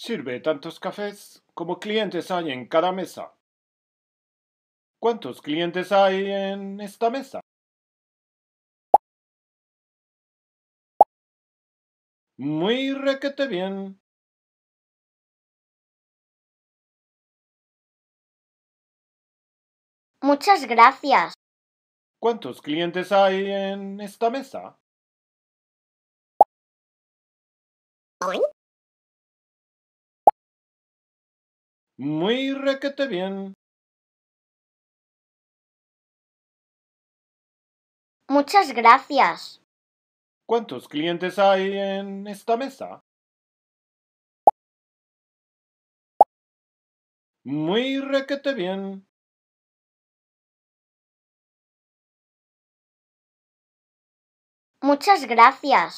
Sirve tantos cafés como clientes hay en cada mesa. ¿Cuántos clientes hay en esta mesa? Muy requete bien. Muchas gracias. ¿Cuántos clientes hay en esta mesa? muy requete bien. Muchas gracias. ¿Cuántos clientes hay en esta mesa? Muy requete bien. Muchas gracias.